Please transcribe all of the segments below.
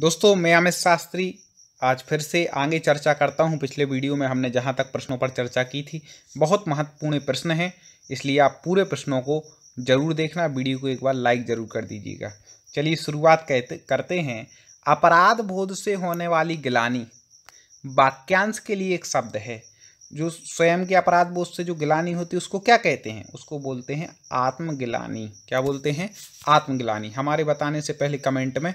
दोस्तों मैं अमित शास्त्री आज फिर से आगे चर्चा करता हूं पिछले वीडियो में हमने जहां तक प्रश्नों पर चर्चा की थी बहुत महत्वपूर्ण प्रश्न है इसलिए आप पूरे प्रश्नों को जरूर देखना वीडियो को एक बार लाइक जरूर कर दीजिएगा चलिए शुरुआत कहते करते हैं अपराध बोध से होने वाली गिलानी वाक्यांश के लिए एक शब्द है जो स्वयं के अपराध बोध से जो गिलानी होती है उसको क्या कहते हैं उसको बोलते हैं आत्मगिलानी क्या बोलते हैं आत्मगिलानी हमारे बताने से पहले कमेंट में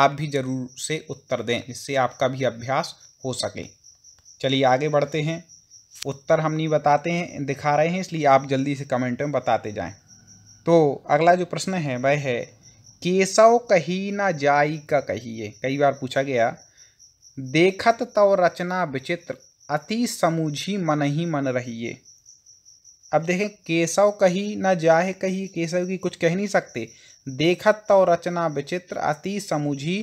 आप भी ज़रूर से उत्तर दें जिससे आपका भी अभ्यास हो सके चलिए आगे बढ़ते हैं उत्तर हम नहीं बताते हैं दिखा रहे हैं इसलिए आप जल्दी से कमेंट में बताते जाएं तो अगला जो प्रश्न है वह है केसव कही ना जाई का कहिए कई बार पूछा गया देखत तव रचना विचित्र अति समूझी मन ही मन रहिए अब देखें केशव कही न जाहे कही केशव की कुछ कह नहीं सकते देखत तो रचना विचित्र अति समुझी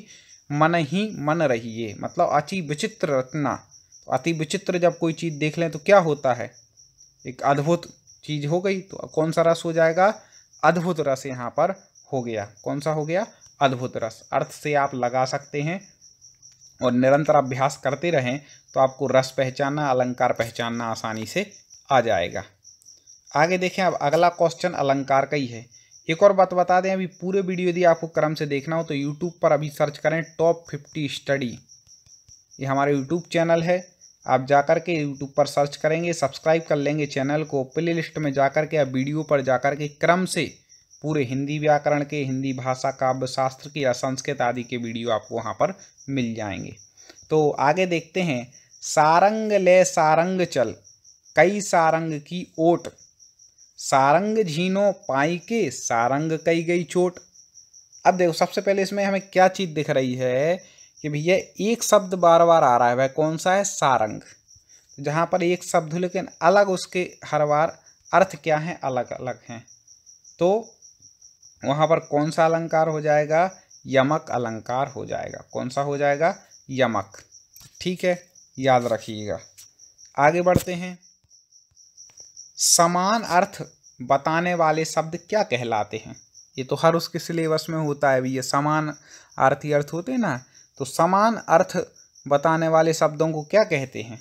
मन ही मन रही है मतलब अति विचित्र रचना तो अति विचित्र जब कोई चीज़ देख लें तो क्या होता है एक अद्भुत चीज़ हो गई तो कौन सा रस हो जाएगा अद्भुत रस यहाँ पर हो गया कौन सा हो गया अद्भुत रस अर्थ से आप लगा सकते हैं और निरंतर अभ्यास करते रहें तो आपको रस पहचानना अलंकार पहचानना आसानी से आ जाएगा आगे देखें अब अगला क्वेश्चन अलंकार का ही है एक और बात बता दें अभी पूरे वीडियो यदि आपको क्रम से देखना हो तो यूट्यूब पर अभी सर्च करें टॉप फिफ्टी स्टडी ये हमारे यूट्यूब चैनल है आप जा कर के यूट्यूब पर सर्च करेंगे सब्सक्राइब कर लेंगे चैनल को प्ले लिस्ट में जा के या वीडियो पर जा के क्रम से पूरे हिंदी व्याकरण के हिंदी भाषा काव्य शास्त्र के या संस्कृत आदि के वीडियो आपको वहाँ पर मिल जाएंगे तो आगे देखते हैं सारंग ले सारंग चल कई सारंग की ओट सारंग झीनो पाई के सारंग कही गई चोट अब देखो सबसे पहले इसमें हमें क्या चीज़ दिख रही है कि भैया एक शब्द बार बार आ रहा है वह कौन सा है सारंग तो जहाँ पर एक शब्द लेकिन अलग उसके हर बार अर्थ क्या हैं अलग अलग हैं तो वहाँ पर कौन सा अलंकार हो जाएगा यमक अलंकार हो जाएगा कौन सा हो जाएगा यमक ठीक है याद रखिएगा आगे बढ़ते हैं समान अर्थ बताने वाले शब्द क्या कहलाते हैं ये तो हर उसके सिलेबस में होता है भैया समान आर्थी अर्थ होते हैं ना तो समान अर्थ बताने वाले शब्दों को क्या कहते हैं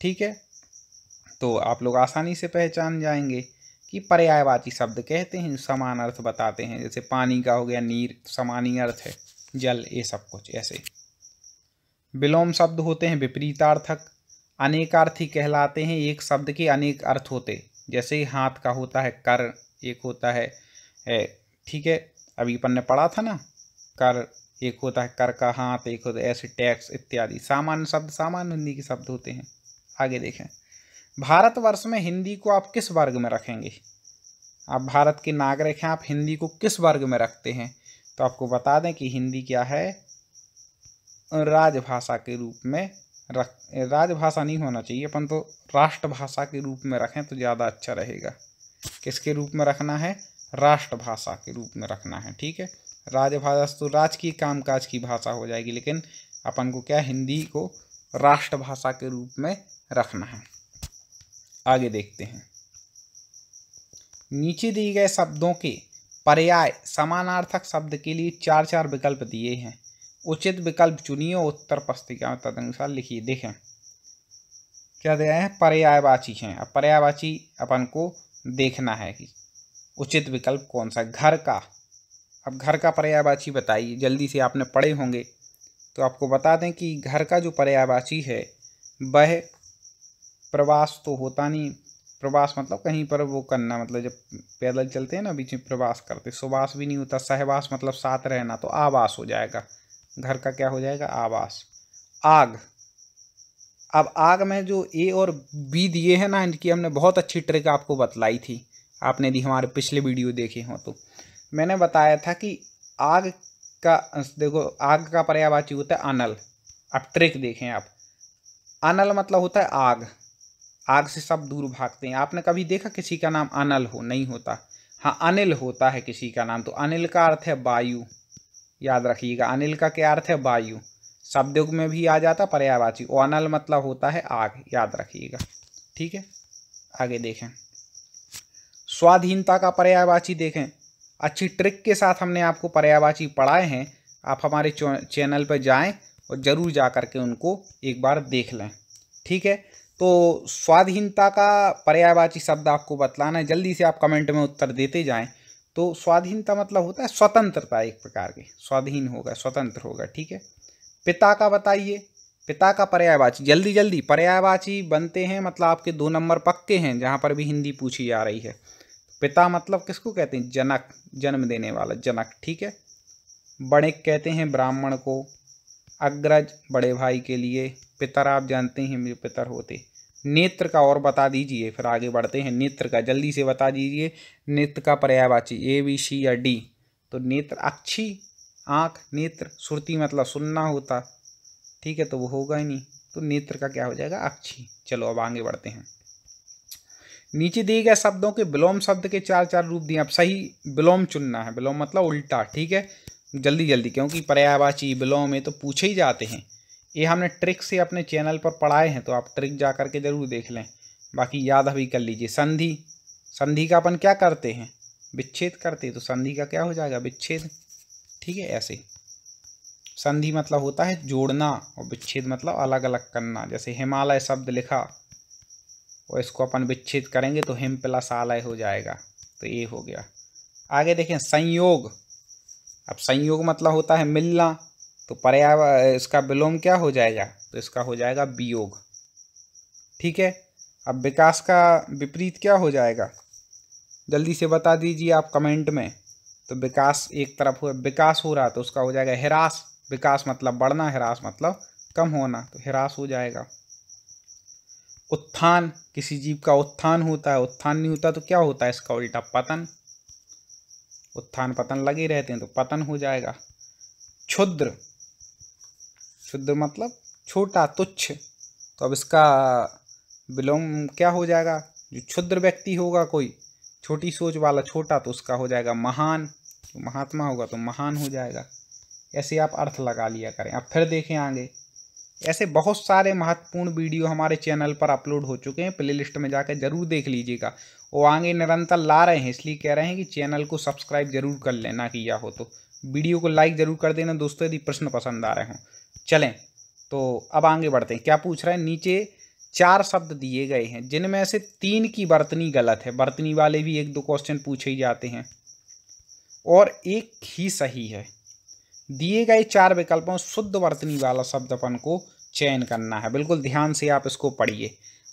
ठीक है तो आप लोग आसानी से पहचान जाएंगे कि पर्यायवाची शब्द कहते हैं समान अर्थ बताते हैं जैसे पानी का हो गया नीर समान अर्थ है जल ये सब कुछ ऐसे विलोम शब्द होते हैं विपरीतार्थक अनेकार्थी कहलाते हैं एक शब्द के अनेक अर्थ होते जैसे हाथ का होता है कर एक होता है ठीक है अभी अपन ने पढ़ा था ना कर एक होता है कर का हाथ एक होता है ऐसे टैक्स इत्यादि सामान्य शब्द सामान्य हिंदी के शब्द होते हैं आगे देखें भारतवर्ष में हिंदी को आप किस वर्ग में रखेंगे आप भारत के नागरिक हैं आप हिंदी को किस वर्ग में रखते हैं तो आपको बता दें कि हिंदी क्या है राजभाषा के रूप में रख राजभाषा नहीं होना चाहिए अपन तो राष्ट्रभाषा के रूप में रखें तो ज़्यादा अच्छा रहेगा किसके रूप में रखना है राष्ट्रभाषा के रूप में रखना है ठीक है राजभाषा तो राज की कामकाज की भाषा हो जाएगी लेकिन अपन को क्या हिंदी को राष्ट्रभाषा के रूप में रखना है आगे देखते हैं नीचे दिए गए शब्दों के पर्याय समानार्थक शब्द के लिए चार चार विकल्प दिए हैं उचित विकल्प चुनिए उत्तर पुस्तिका में तदनुसार लिखिए देखें क्या रहे हैं पर्यायवाची हैं अब पर्यायवाची अपन को देखना है कि उचित विकल्प कौन सा घर का अब घर का पर्यायवाची बताइए जल्दी से आपने पढ़े होंगे तो आपको बता दें कि घर का जो पर्यायवाची है वह प्रवास तो होता नहीं प्रवास मतलब कहीं पर वो करना मतलब जब पैदल चलते हैं ना बीच में प्रवास करते सुवास भी नहीं होता सहवास मतलब साथ रहना तो आवास हो जाएगा घर का क्या हो जाएगा आवास आग अब आग में जो ए और बी दिए हैं ना इनकी हमने बहुत अच्छी ट्रिक आपको बतलाई थी आपने यदि हमारे पिछले वीडियो देखे हों तो मैंने बताया था कि आग का देखो आग का पर्यावाची होता है अनल अब ट्रिक देखें आप अनल मतलब होता है आग आग से सब दूर भागते हैं आपने कभी देखा किसी का नाम अनल हो नहीं होता हाँ अनिल होता है किसी का नाम तो अनिल का अर्थ है वायु याद रखिएगा अनिल का क्या अर्थ है वायु शब्दयुग में भी आ जाता पर्यावाची अनल मतलब होता है आग याद रखिएगा ठीक है आगे देखें स्वाधीनता का पर्यायवाची देखें अच्छी ट्रिक के साथ हमने आपको पर्यायवाची पढ़ाए हैं आप हमारे चैनल पर जाएं और ज़रूर जा करके के उनको एक बार देख लें ठीक है तो स्वाधीनता का पर्यायवाची शब्द आपको बतलाना है जल्दी से आप कमेंट में उत्तर देते जाएं तो स्वाधीनता मतलब होता है स्वतंत्रता एक प्रकार की स्वाधीन होगा स्वतंत्र होगा ठीक है पिता का बताइए पिता का पर्यायवाची जल्दी जल्दी पर्यायवाची बनते हैं मतलब आपके दो नंबर पक्के हैं जहाँ पर भी हिंदी पूछी जा रही है पिता मतलब किसको कहते हैं जनक जन्म देने वाला जनक ठीक है बणिक कहते हैं ब्राह्मण को अग्रज बड़े भाई के लिए पितर आप जानते हैं मेरे पितर होते नेत्र का और बता दीजिए फिर आगे बढ़ते हैं नेत्र का जल्दी से बता दीजिए नेत्र का पर्यायवाची ए बी सी या डी तो नेत्र अच्छी आँख नेत्र सुरती मतलब सुनना होता ठीक है तो वो होगा ही नहीं तो नेत्र का क्या हो जाएगा अच्छी चलो अब आगे बढ़ते हैं नीचे दिए गए शब्दों के विलोम शब्द के चार चार रूप दिए अब सही विलोम चुनना है विलोम मतलब उल्टा ठीक है जल्दी जल्दी क्योंकि पर्यायवाची विलोम में तो पूछे ही जाते हैं ये हमने ट्रिक से अपने चैनल पर पढ़ाए हैं तो आप ट्रिक जा कर के ज़रूर देख लें बाकी याद अभी कर लीजिए संधि संधि का अपन क्या करते हैं विच्छेद करते हैं तो संधि का क्या हो जाएगा विच्छेद ठीक है ऐसे संधि मतलब होता है जोड़ना और विच्छेद मतलब अलग अलग करना जैसे हिमालय शब्द लिखा और इसको अपन विच्छेद करेंगे तो हिम प्लस आलय हो जाएगा तो ये हो गया आगे देखें संयोग अब संयोग मतलब होता है मिलना तो पर्याय इसका विलोम क्या हो जाएगा तो इसका हो जाएगा वियोग ठीक है अब विकास का विपरीत क्या हो जाएगा जल्दी से बता दीजिए आप कमेंट में तो विकास एक तरफ हो विकास हो रहा तो उसका हो जाएगा हिरास विकास मतलब बढ़ना हिरास मतलब कम होना तो हिरास हो जाएगा उत्थान किसी जीव का उत्थान होता है उत्थान नहीं होता तो क्या होता है इसका उल्टा पतन उत्थान पतन लगे रहते हैं तो पतन हो जाएगा क्षुद्र शुद्ध मतलब छोटा तुच्छ तो अब इसका विलोम क्या हो जाएगा जो क्षुद्र व्यक्ति होगा कोई छोटी सोच वाला छोटा तो उसका हो जाएगा महान जो तो महात्मा होगा तो महान हो जाएगा ऐसे आप अर्थ लगा लिया करें आप फिर देखें आगे ऐसे बहुत सारे महत्वपूर्ण वीडियो हमारे चैनल पर अपलोड हो चुके हैं प्ले लिस्ट में जाकर जरूर देख लीजिएगा वो आगे निरंतर ला रहे हैं इसलिए कह रहे हैं कि चैनल को सब्सक्राइब जरूर कर लेना किया हो तो वीडियो को लाइक जरूर कर देना दोस्तों यदि प्रश्न पसंद आ रहे हों चलें तो अब आगे बढ़ते हैं क्या पूछ रहा है नीचे चार शब्द दिए गए हैं जिनमें से तीन की बर्तनी गलत है बर्तनी वाले भी एक दो क्वेश्चन पूछे ही जाते हैं और एक ही सही है दिए गए चार विकल्पों शुद्ध वर्तनी वाला शब्द अपन को चयन करना है बिल्कुल ध्यान से आप इसको पढ़िए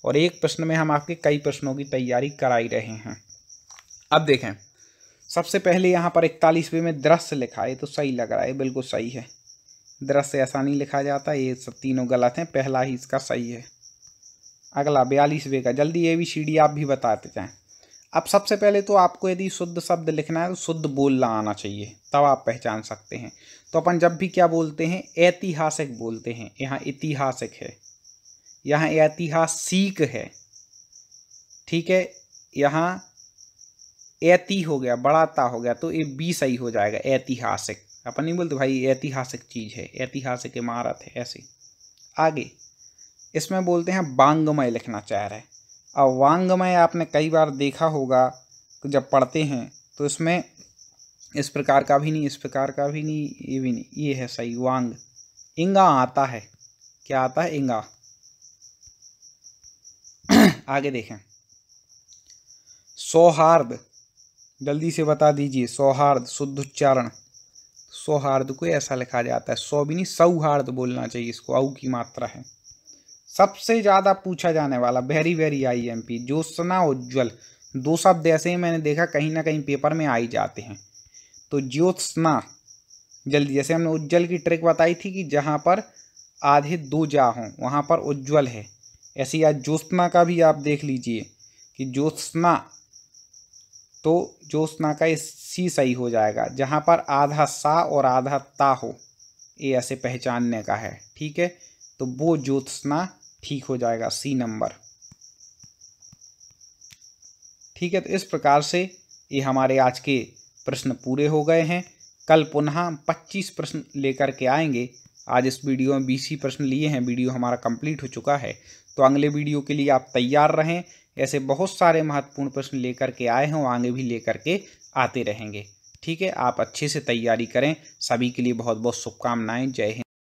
और एक प्रश्न में हम आपके कई प्रश्नों की तैयारी कराई रहे हैं अब देखें सबसे पहले यहाँ पर इकतालीसवें में दृश्य लिखा है तो सही लग रहा है बिल्कुल सही है दृश्य आसानी लिखा जाता है ये सब तीनों गलत हैं पहला ही इसका सही है अगला बयालीसवें का जल्दी ये भी सीढ़ी आप भी बताते जाएँ अब सबसे पहले तो आपको यदि शुद्ध शब्द लिखना है तो शुद्ध बोलना आना चाहिए तब आप पहचान सकते हैं तो अपन जब भी क्या बोलते हैं ऐतिहासिक बोलते हैं यहाँ ऐतिहासिक है यहाँ ऐतिहासिक है ठीक है यहाँ ऐति हो गया बड़ाता हो गया तो ये बी सही हो जाएगा ऐतिहासिक अपन नहीं बोलते भाई ऐतिहासिक चीज़ है ऐतिहासिक इमारत है ऐसी आगे इसमें बोलते हैं वांगमय लिखना चाह रहे अब वांगमय आपने कई बार देखा होगा जब पढ़ते हैं तो इसमें इस प्रकार का भी नहीं इस प्रकार का भी नहीं ये भी नहीं ये है सही वांग इंगा आता है क्या आता है इंगा आगे देखें सौहार्द जल्दी से बता दीजिए सौहार्द शुद्ध उच्चारण सौहार्द को ऐसा लिखा जाता है सौ नहीं सौहार्द बोलना चाहिए इसको औ की मात्रा है सबसे ज़्यादा पूछा जाने वाला very very I M P ज्योत्सना उज्ज्वल दो शब्द ऐसे ही मैंने देखा कहीं ना कहीं पेपर में आ ही जाते हैं तो ज्योत्सना जल्दी जैसे हमने उज्जवल की ट्रिक बताई थी कि जहाँ पर आधे दो जा हों वहाँ पर उज्ज्वल है ऐसे ही आज ज्योत्सना का भी आप देख लीजिए कि ज्योत्सना तो जो स्ना का सी सही हो जाएगा जहाँ पर आधा सा और आधा ता हो ये ऐसे पहचानने का है ठीक है तो वो ज्योत्सना ठीक हो जाएगा सी नंबर ठीक है तो इस प्रकार से ये हमारे आज के प्रश्न पूरे हो गए हैं कल पुनः 25 प्रश्न लेकर के आएंगे आज इस वीडियो में बीस ही प्रश्न लिए हैं वीडियो हमारा कंप्लीट हो चुका है तो अगले वीडियो के लिए आप तैयार रहें ऐसे बहुत सारे महत्वपूर्ण प्रश्न लेकर के आए हैं आगे भी लेकर के आते रहेंगे ठीक है आप अच्छे से तैयारी करें सभी के लिए बहुत बहुत शुभकामनाएं जय हिंद